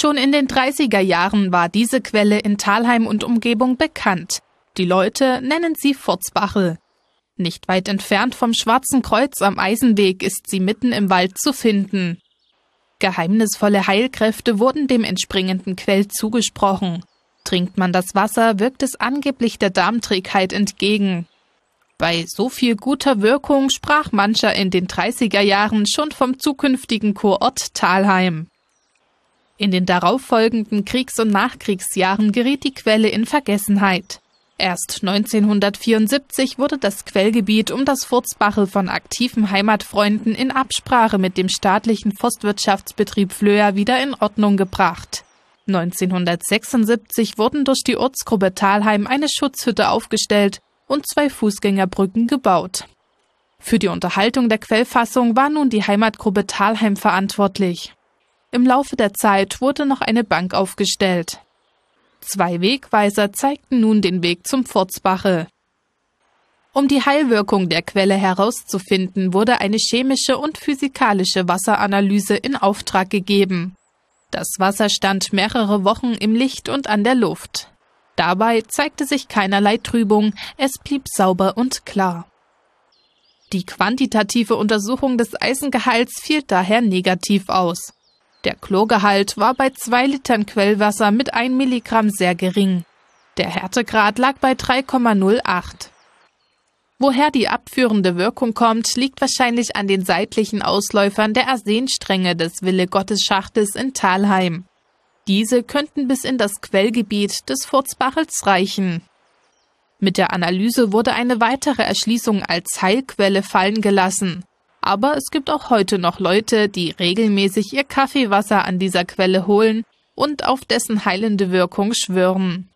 Schon in den 30er Jahren war diese Quelle in Talheim und Umgebung bekannt. Die Leute nennen sie Furzbachel. Nicht weit entfernt vom Schwarzen Kreuz am Eisenweg ist sie mitten im Wald zu finden. Geheimnisvolle Heilkräfte wurden dem entspringenden Quell zugesprochen. Trinkt man das Wasser, wirkt es angeblich der Darmträgheit entgegen. Bei so viel guter Wirkung sprach mancher in den 30er Jahren schon vom zukünftigen Kurort Talheim. In den darauffolgenden Kriegs- und Nachkriegsjahren geriet die Quelle in Vergessenheit. Erst 1974 wurde das Quellgebiet um das Furzbachel von aktiven Heimatfreunden in Absprache mit dem staatlichen Forstwirtschaftsbetrieb Flöher wieder in Ordnung gebracht. 1976 wurden durch die Ortsgruppe Talheim eine Schutzhütte aufgestellt und zwei Fußgängerbrücken gebaut. Für die Unterhaltung der Quellfassung war nun die Heimatgruppe Talheim verantwortlich. Im Laufe der Zeit wurde noch eine Bank aufgestellt. Zwei Wegweiser zeigten nun den Weg zum Furzbache. Um die Heilwirkung der Quelle herauszufinden, wurde eine chemische und physikalische Wasseranalyse in Auftrag gegeben. Das Wasser stand mehrere Wochen im Licht und an der Luft. Dabei zeigte sich keinerlei Trübung, es blieb sauber und klar. Die quantitative Untersuchung des Eisengehalts fiel daher negativ aus. Der Chlorgehalt war bei zwei Litern Quellwasser mit 1 Milligramm sehr gering. Der Härtegrad lag bei 3,08. Woher die abführende Wirkung kommt, liegt wahrscheinlich an den seitlichen Ausläufern der Arsenstränge des Wille-Gottes-Schachtes in Talheim. Diese könnten bis in das Quellgebiet des Furzbachels reichen. Mit der Analyse wurde eine weitere Erschließung als Heilquelle fallen gelassen aber es gibt auch heute noch Leute, die regelmäßig ihr Kaffeewasser an dieser Quelle holen und auf dessen heilende Wirkung schwören.